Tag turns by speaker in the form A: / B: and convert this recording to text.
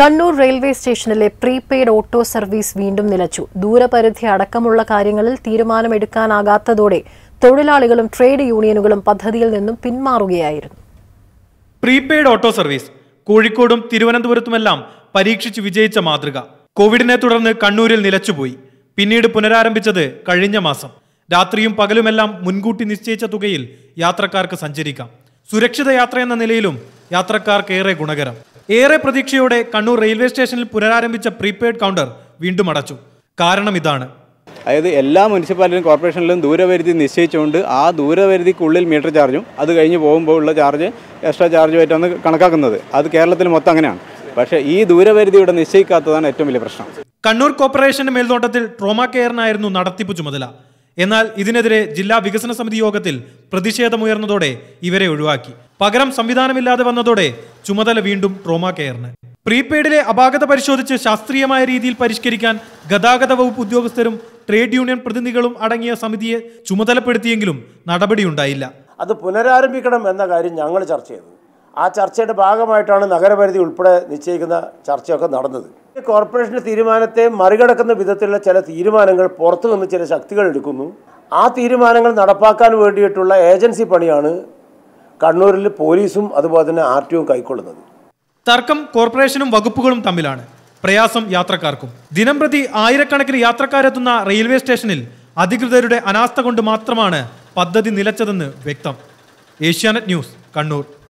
A: Kannur railway സ്റ്റേഷനിലെ prepaid auto service വീണ്ടും നിലച്ചു ദൂരപരിധി അടക്കമുള്ള കാര്യങ്ങളിൽ തീരുമാനമെടുക്കാനാകാത്തതോടെ തൊഴിലാളികളും ട്രേഡ് യൂണിയനുകളും പദ്ധതിയിൽ നിന്നും പിന്മാറുകയായിരുന്നു
B: പ്രീപെയ്ഡ് ഓട്ടോ സർവീസ് കോഴിക്കോടും തിരുവനന്തപുരത്തുമെല്ലാം പരീക്ഷിച്ച് വിജയിച്ച മാതൃക കോവിഡിനെ തുടർന്ന് കണ്ണൂരിൽ നിലച്ചുപോയി പിന്നീട് പുനരാരംഭിച്ചത് കഴിഞ്ഞ മാസം രാത്രിയും പകലുമെല്ലാം മുൻകൂട്ടി നിശ്ചയിച്ച തുകയിൽ യാത്രക്കാർക്ക് സഞ്ചരിക്കാം സുരക്ഷിത യാത്ര എന്ന നിലയിലും യാത്രക്കാർക്ക് ഏറെ ഗുണകരം ഏറെ പ്രതീക്ഷയോടെ കണ്ണൂർ റെയിൽവേ സ്റ്റേഷനിൽ പുനരാരംഭിച്ച പ്രീപെയ്ഡ് കൗണ്ടർ വീണ്ടും അടച്ചു കാരണം ഇതാണ്
C: അതായത് എല്ലാ മുനിസിപ്പാലിറ്റി കോർപ്പറേഷനിലും ദൂരപരിധി നിശ്ചയിച്ചുകൊണ്ട് ആ ദൂരപരിധിക്കുള്ളിൽ മീറ്റർ ചാർജും അത് കഴിഞ്ഞ് പോകുമ്പോൾ ഉള്ള ചാർജ് എക്സ്ട്രാ ചാർജുമായിട്ടാണ് കണക്കാക്കുന്നത് അത് കേരളത്തിൽ മൊത്തം അങ്ങനെയാണ് പക്ഷേ ഈ ദൂരപരിധി ഇവിടെ നിശ്ചയിക്കാത്തതാണ് ഏറ്റവും വലിയ പ്രശ്നം
B: കണ്ണൂർ കോർപ്പറേഷന്റെ മേൽനോട്ടത്തിൽ ട്രോമ കെയറിനായിരുന്നു നടത്തിപ്പ് ചുമതല എന്നാൽ ഇതിനെതിരെ ജില്ലാ വികസന സമിതി യോഗത്തിൽ പ്രതിഷേധമുയർന്നതോടെ ഇവരെ ഒഴിവാക്കി പകരം സംവിധാനമില്ലാതെ വന്നതോടെ ചുമതല വീണ്ടും ട്രോമ കെയറിന് പ്രീപെയ്ഡിലെ അപാകത പരിശോധിച്ച് ശാസ്ത്രീയമായ രീതിയിൽ പരിഷ്കരിക്കാൻ ഗതാഗത വകുപ്പ് ഉദ്യോഗസ്ഥരും ട്രേഡ് യൂണിയൻ പ്രതിനിധികളും അടങ്ങിയ സമിതിയെ ചുമതലപ്പെടുത്തിയെങ്കിലും നടപടിയുണ്ടായില്ല
D: അത് പുനരാരംഭിക്കണം എന്ന കാര്യം ഞങ്ങൾ ചർച്ച ചെയ്തു ആ ചർച്ചയുടെ ഭാഗമായിട്ടാണ് നഗരപരിധി ഉൾപ്പെടെ നിശ്ചയിക്കുന്ന ചർച്ചയൊക്കെ നടന്നത് കോർപ്പറേഷൻ്റെ തീരുമാനത്തെ മറികടക്കുന്ന വിധത്തിലുള്ള ചില തീരുമാനങ്ങൾ പുറത്തു നിന്ന് ചില ശക്തികൾ എടുക്കുന്നു ആ തീരുമാനങ്ങൾ നടപ്പാക്കാൻ വേണ്ടിയിട്ടുള്ള ഏജൻസി പണിയാണ് കണ്ണൂരിൽ പോലീസും അതുപോലെ തന്നെ ആർ ടിയും കൈക്കൊള്ളുന്നത് തർക്കം കോർപ്പറേഷനും
B: വകുപ്പുകളും തമ്മിലാണ് പ്രയാസം യാത്രക്കാർക്കും ദിനംപ്രതി ആയിരക്കണക്കിന് യാത്രക്കാരെത്തുന്ന റെയിൽവേ സ്റ്റേഷനിൽ അധികൃതരുടെ അനാസ്ഥ കൊണ്ട് മാത്രമാണ് പദ്ധതി നിലച്ചതെന്ന് വ്യക്തം ഏഷ്യാനെറ്റ് ന്യൂസ് കണ്ണൂർ